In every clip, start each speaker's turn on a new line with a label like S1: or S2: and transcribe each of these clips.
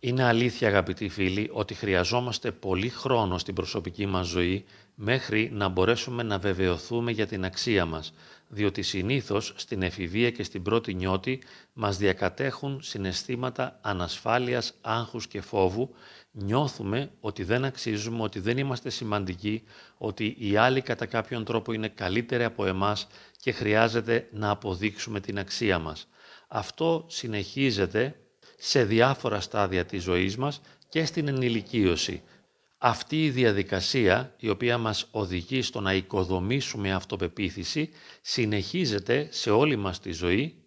S1: Είναι αλήθεια αγαπητοί φίλοι ότι χρειαζόμαστε πολύ χρόνο στην προσωπική μας ζωή μέχρι να μπορέσουμε να βεβαιωθούμε για την αξία μας, διότι συνήθως στην εφηβεία και στην πρώτη νιώτη μας διακατέχουν συναισθήματα ανασφάλειας, άγχους και φόβου, νιώθουμε ότι δεν αξίζουμε, ότι δεν είμαστε σημαντικοί, ότι οι άλλοι κατά κάποιον τρόπο είναι καλύτεροι από εμάς και χρειάζεται να αποδείξουμε την αξία μας. Αυτό συνεχίζεται σε διάφορα στάδια της ζωής μας και στην ενηλικίωση. Αυτή η διαδικασία, η οποία μας οδηγεί στο να οικοδομήσουμε αυτοπεποίθηση, συνεχίζεται σε όλη μας τη ζωή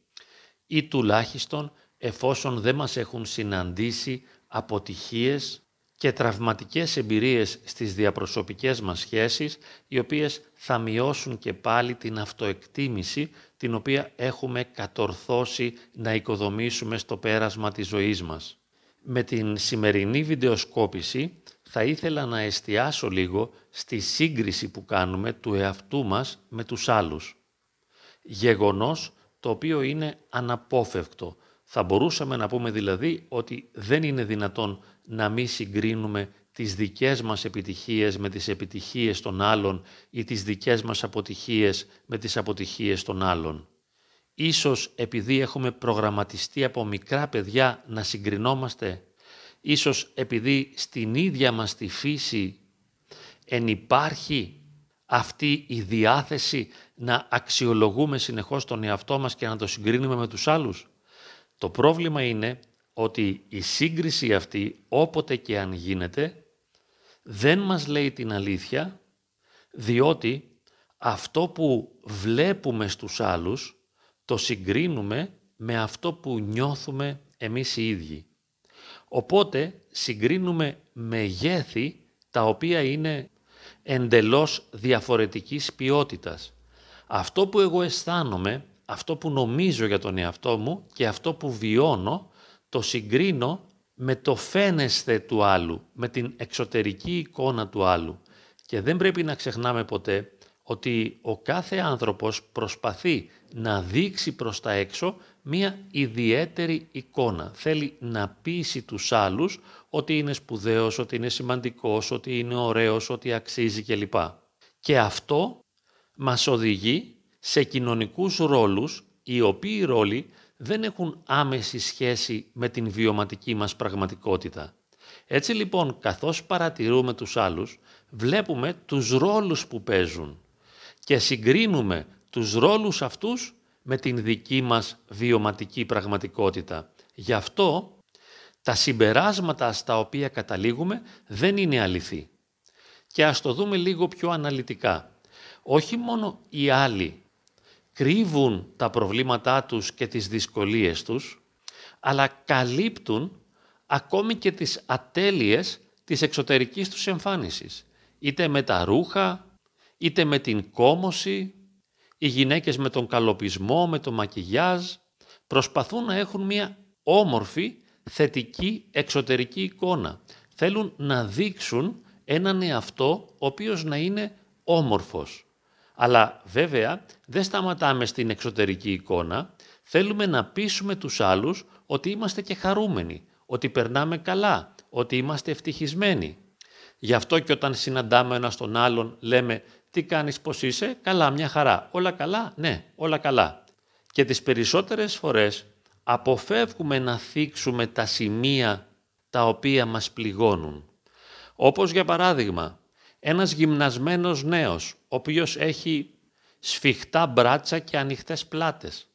S1: ή τουλάχιστον εφόσον δεν μας έχουν συναντήσει αποτυχίες και τραυματικές εμπειρίες στις διαπροσωπικές μας σχέσεις, οι οποίες θα μειώσουν και πάλι την αυτοεκτίμηση την οποία έχουμε κατορθώσει να οικοδομήσουμε στο πέρασμα της ζωής μας. Με την σημερινή βιντεοσκόπηση θα ήθελα να εστιάσω λίγο στη σύγκριση που κάνουμε του εαυτού μας με τους άλλους. Γεγονός το οποίο είναι αναπόφευκτο. Θα μπορούσαμε να πούμε δηλαδή ότι δεν είναι δυνατόν να μην συγκρίνουμε τις δικές μας επιτυχίες με τις επιτυχίες των άλλων ή τις δικές μας αποτυχίες με τις αποτυχίες των άλλων. Ίσως επειδή έχουμε προγραμματιστεί από μικρά παιδιά να συγκρινόμαστε, ίσως επειδή στην ίδια μας τη φύση ενυπάρχει αυτή η διάθεση να αξιολογούμε συνεχώς τον εαυτό μας και να το συγκρίνουμε με τους άλλους. Το πρόβλημα είναι ότι η σύγκριση αυτή όποτε και αν γίνεται δεν μας λέει την αλήθεια, διότι αυτό που βλέπουμε στους άλλους το συγκρίνουμε με αυτό που νιώθουμε εμείς οι ίδιοι. Οπότε συγκρίνουμε μεγέθη τα οποία είναι εντελώς διαφορετικής ποιότητας. Αυτό που εγώ αισθάνομαι, αυτό που νομίζω για τον εαυτό μου και αυτό που βιώνω, το συγκρίνω με το φαίνεσθε του άλλου, με την εξωτερική εικόνα του άλλου. Και δεν πρέπει να ξεχνάμε ποτέ ότι ο κάθε άνθρωπος προσπαθεί να δείξει προς τα έξω μία ιδιαίτερη εικόνα. Θέλει να πείσει τους άλλους ότι είναι σπουδαίος, ότι είναι σημαντικός, ότι είναι ωραίος, ότι αξίζει κλπ. Και αυτό μας οδηγεί σε κοινωνικούς ρόλους, οι οποίοι ρόλοι δεν έχουν άμεση σχέση με την βιωματική μας πραγματικότητα. Έτσι λοιπόν, καθώς παρατηρούμε τους άλλους, βλέπουμε τους ρόλους που παίζουν και συγκρίνουμε τους ρόλους αυτούς με την δική μας βιωματική πραγματικότητα. Γι' αυτό τα συμπεράσματα στα οποία καταλήγουμε δεν είναι αληθή. Και ας το δούμε λίγο πιο αναλυτικά. Όχι μόνο οι άλλοι κρύβουν τα προβλήματά τους και τις δυσκολίες τους, αλλά καλύπτουν ακόμη και τις ατέλειες της εξωτερικής τους εμφάνισης. Είτε με τα ρούχα, είτε με την κόμωση, οι γυναίκες με τον καλοπισμό, με το μακιγιάζ, προσπαθούν να έχουν μια όμορφη θετική εξωτερική εικόνα. Θέλουν να δείξουν έναν εαυτό ο οποίος να είναι όμορφος. Αλλά βέβαια δεν σταματάμε στην εξωτερική εικόνα, θέλουμε να πείσουμε τους άλλους ότι είμαστε και χαρούμενοι, ότι περνάμε καλά, ότι είμαστε ευτυχισμένοι. Γι' αυτό και όταν συναντάμε ένα τον άλλον λέμε «Τι κάνεις, πώς είσαι, καλά, μια χαρά, όλα καλά, ναι, όλα καλά». Και τις περισσότερες φορές αποφεύγουμε να θίξουμε τα σημεία τα οποία μας πληγώνουν. Όπως για παράδειγμα, ένας γυμνασμένος νέος, ο οποίος έχει σφιχτά μπράτσα και ανοιχτές πλάτες.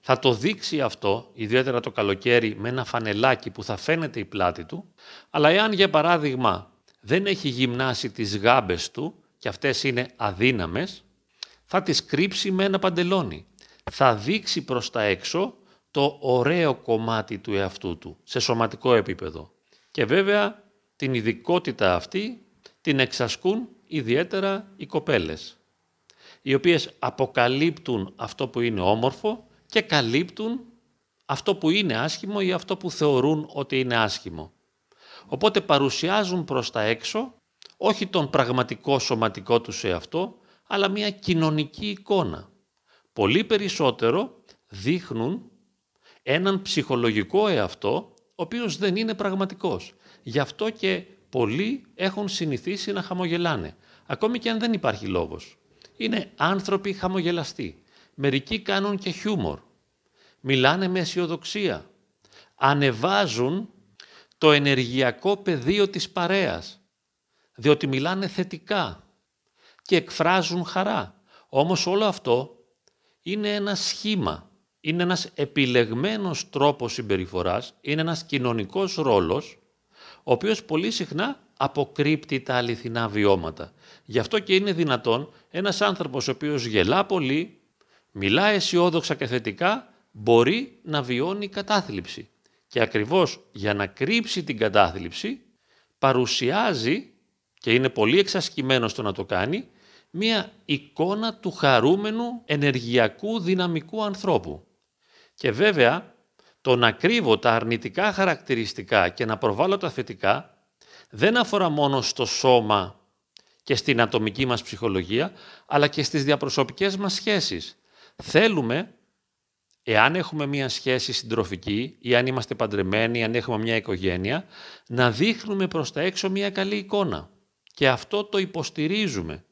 S1: Θα το δείξει αυτό, ιδιαίτερα το καλοκαίρι, με ένα φανελάκι που θα φαίνεται η πλάτη του, αλλά εάν για παράδειγμα δεν έχει γυμνάσει τις γάμπες του και αυτές είναι αδύναμες, θα τις κρύψει με ένα παντελόνι. Θα δείξει προς τα έξω το ωραίο κομμάτι του εαυτού του, σε σωματικό επίπεδο. Και βέβαια την ειδικότητα αυτή την εξασκούν ιδιαίτερα οι κοπέλες, οι οποίες αποκαλύπτουν αυτό που είναι όμορφο και καλύπτουν αυτό που είναι άσχημο ή αυτό που θεωρούν ότι είναι άσχημο. Οπότε παρουσιάζουν προς τα έξω όχι τον πραγματικό σωματικό τους σε αυτό, αλλά μια κοινωνική εικόνα. Πολύ περισσότερο δείχνουν έναν ψυχολογικό εαυτό, ο οποίος δεν είναι πραγματικός. Γι' αυτό και πολλοί έχουν συνηθίσει να χαμογελάνε, ακόμη και αν δεν υπάρχει λόγος. Είναι άνθρωποι χαμογελαστοί. Μερικοί κάνουν και χιούμορ. Μιλάνε με αισιοδοξία. Ανεβάζουν το ενεργειακό πεδίο της παρέας, διότι μιλάνε θετικά και εκφράζουν χαρά. Όμως όλο αυτό είναι ένα σχήμα, είναι ένας επιλεγμένος τρόπος συμπεριφοράς, είναι ένας κοινωνικός ρόλος ο οποίος πολύ συχνά αποκρύπτει τα αληθινά βιώματα. Γι' αυτό και είναι δυνατόν ένας άνθρωπος ο οποίος γελά πολύ, μιλά αισιόδοξα και θετικά, μπορεί να βιώνει κατάθλιψη. Και ακριβώς για να κρύψει την κατάθλιψη, παρουσιάζει, και είναι πολύ εξασκημένο στο να το κάνει, μία εικόνα του χαρούμενου ενεργειακού δυναμικού ανθρώπου. Και βέβαια το να κρύβω τα αρνητικά χαρακτηριστικά και να προβάλλω τα θετικά δεν αφορά μόνο στο σώμα και στην ατομική μας ψυχολογία, αλλά και στις διαπροσωπικές μας σχέσεις. Θέλουμε, εάν έχουμε μία σχέση συντροφική ή αν είμαστε παντρεμένοι, αν έχουμε μία οικογένεια, να δείχνουμε προς τα έξω μία καλή εικόνα. Και αυτό το υποστηρίζουμε.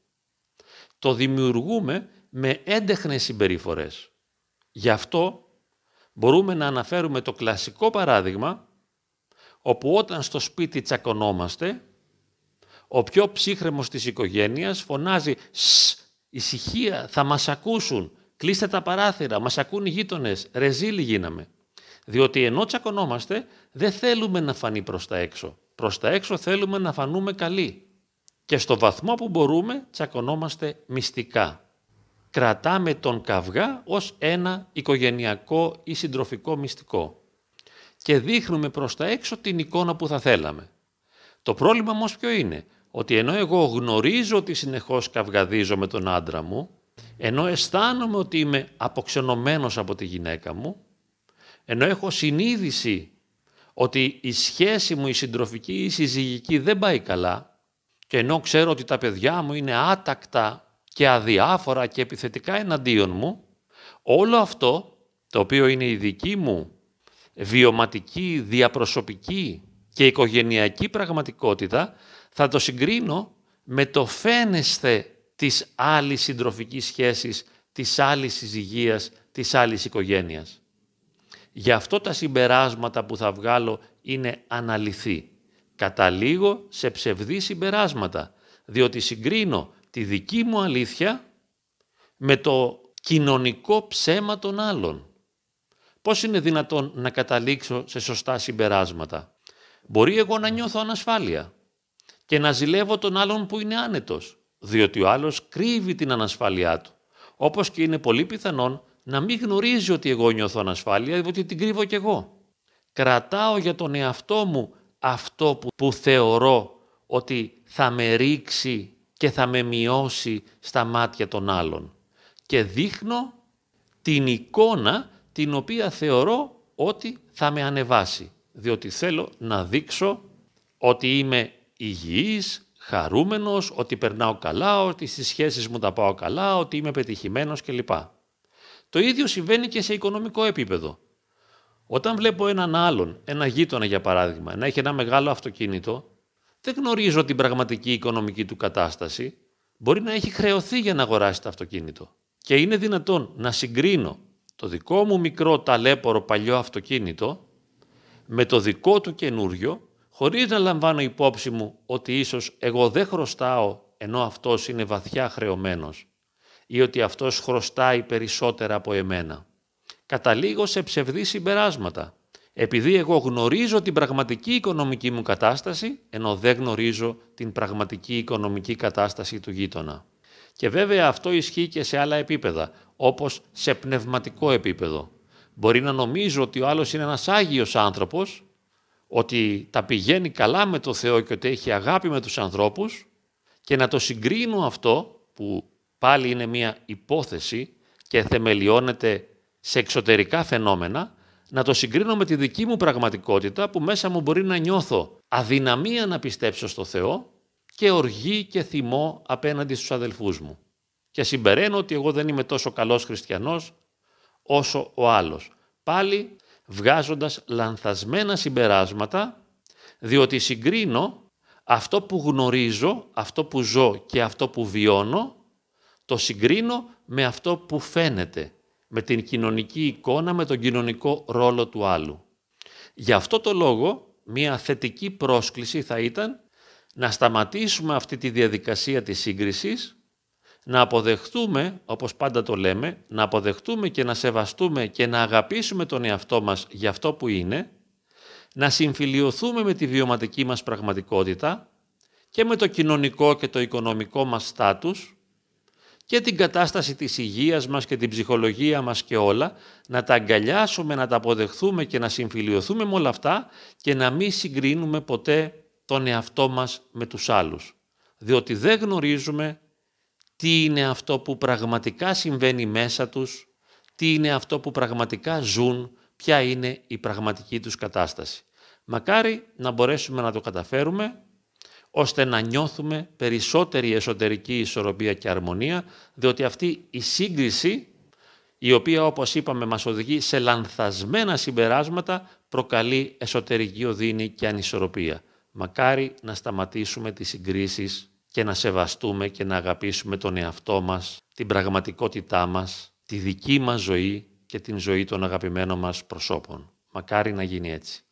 S1: Το δημιουργούμε με έντεχνες συμπεριφορές. Γι' αυτό μπορούμε να αναφέρουμε το κλασικό παράδειγμα όπου όταν στο σπίτι τσακωνόμαστε, ο πιο ψύχρεμος της οικογένειας φωνάζει «Ησυχία, θα μας ακούσουν, κλείστε τα παράθυρα, μας ακούν οι γείτονες, ρεζίλοι γίναμε». Διότι ενώ τσακωνόμαστε, δεν θέλουμε να φανεί προς τα έξω. Προς τα έξω θέλουμε να φανούμε καλοί. Και στο βαθμό που μπορούμε, τσακωνόμαστε μυστικά κρατάμε τον καυγά ως ένα οικογενειακό ή συντροφικό μυστικό και δείχνουμε προς τα έξω την εικόνα που θα θέλαμε. Το πρόβλημα όμως ποιο είναι, ότι ενώ εγώ γνωρίζω ότι συνεχώς καυγαδίζω με τον άντρα μου, ενώ αισθάνομαι ότι είμαι αποξενωμένος από τη γυναίκα μου, ενώ έχω συνείδηση ότι η σχέση μου η συντροφική ή η συζυγική δεν πάει καλά και ενώ ξέρω ότι τα παιδιά μου είναι άτακτα και αδιάφορα και επιθετικά εναντίον μου, όλο αυτό το οποίο είναι η δική μου βιωματική, διαπροσωπική και οικογενειακή πραγματικότητα, θα το συγκρίνω με το φαίνεσθε της άλλης συντροφικής σχέσης, της άλλης συζυγίας, της άλλης οικογένειας. Γι' αυτό τα συμπεράσματα που θα βγάλω είναι αναλυθή. Καταλήγω σε ψευδή συμπεράσματα, διότι συγκρίνω τη δική μου αλήθεια με το κοινωνικό ψέμα των άλλων. Πώς είναι δυνατόν να καταλήξω σε σωστά συμπεράσματα. Μπορεί εγώ να νιώθω ανασφάλεια και να ζηλεύω τον άλλον που είναι άνετος, διότι ο άλλος κρύβει την ανασφάλειά του. Όπως και είναι πολύ πιθανόν να μην γνωρίζει ότι εγώ νιώθω ανασφάλεια, διότι την κρύβω κι εγώ. Κρατάω για τον εαυτό μου αυτό που, που θεωρώ ότι θα με ρίξει και θα με μειώσει στα μάτια των άλλων. Και δείχνω την εικόνα την οποία θεωρώ ότι θα με ανεβάσει, διότι θέλω να δείξω ότι είμαι υγιής, χαρούμενος, ότι περνάω καλά, ότι στις σχέσεις μου τα πάω καλά, ότι είμαι πετυχημένος κλπ. Το ίδιο συμβαίνει και σε οικονομικό επίπεδο. Όταν βλέπω έναν άλλον, ένα γείτονα για παράδειγμα, να έχει ένα μεγάλο αυτοκίνητο, δεν γνωρίζω την πραγματική οικονομική του κατάσταση, μπορεί να έχει χρεωθεί για να αγοράσει το αυτοκίνητο. Και είναι δυνατόν να συγκρίνω το δικό μου μικρό ταλέπορο παλιό αυτοκίνητο με το δικό του καινούριο, χωρίς να λαμβάνω υπόψη μου ότι ίσως εγώ δεν χρωστάω ενώ αυτός είναι βαθιά χρεωμένος ή ότι αυτός χρωστάει περισσότερα από εμένα. Καταλήγω σε ψευδή συμπεράσματα επειδή εγώ γνωρίζω την πραγματική οικονομική μου κατάσταση, ενώ δεν γνωρίζω την πραγματική οικονομική κατάσταση του γείτονα. Και βέβαια αυτό ισχύει και σε άλλα επίπεδα, όπως σε πνευματικό επίπεδο. Μπορεί να νομίζω ότι ο άλλος είναι ένας άγιος άνθρωπος, ότι τα πηγαίνει καλά με το Θεό και ότι έχει αγάπη με τους ανθρώπους και να το συγκρίνω αυτό που πάλι είναι μια υπόθεση και θεμελιώνεται σε εξωτερικά φαινόμενα να το συγκρίνω με τη δική μου πραγματικότητα που μέσα μου μπορεί να νιώθω αδυναμία να πιστέψω στο Θεό και οργή και θυμό απέναντι στους αδελφούς μου. Και συμπεραίνω ότι εγώ δεν είμαι τόσο καλός χριστιανός όσο ο άλλος. Πάλι βγάζοντας λανθασμένα συμπεράσματα, διότι συγκρίνω αυτό που γνωρίζω, αυτό που ζω και αυτό που βιώνω, το συγκρίνω με αυτό που φαίνεται με την κοινωνική εικόνα, με τον κοινωνικό ρόλο του άλλου. Γι' αυτό το λόγο, μια θετική πρόσκληση θα ήταν να σταματήσουμε αυτή τη διαδικασία της σύγκρισης, να αποδεχτούμε, όπως πάντα το λέμε, να αποδεχτούμε και να σεβαστούμε και να αγαπήσουμε τον εαυτό μας για αυτό που είναι, να συμφιλειωθούμε με τη βιωματική μας πραγματικότητα και με το κοινωνικό και το οικονομικό μας στάτους, και την κατάσταση της υγείας μας και την ψυχολογία μας και όλα, να τα αγκαλιάσουμε, να τα αποδεχθούμε και να συμφιλιωθούμε με όλα αυτά και να μην συγκρίνουμε ποτέ τον εαυτό μας με τους άλλους. Διότι δεν γνωρίζουμε τι είναι αυτό που πραγματικά συμβαίνει μέσα τους, τι είναι αυτό που πραγματικά ζουν, ποια είναι η πραγματική τους κατάσταση. Μακάρι να μπορέσουμε να το καταφέρουμε ώστε να νιώθουμε περισσότερη εσωτερική ισορροπία και αρμονία, διότι αυτή η σύγκριση, η οποία όπως είπαμε μας οδηγεί σε λανθασμένα συμπεράσματα, προκαλεί εσωτερική οδύνη και ανισορροπία. Μακάρι να σταματήσουμε τις συγκρίσεις και να σεβαστούμε και να αγαπήσουμε τον εαυτό μας, την πραγματικότητά μας, τη δική μας ζωή και την ζωή των αγαπημένων μας προσώπων. Μακάρι να γίνει έτσι.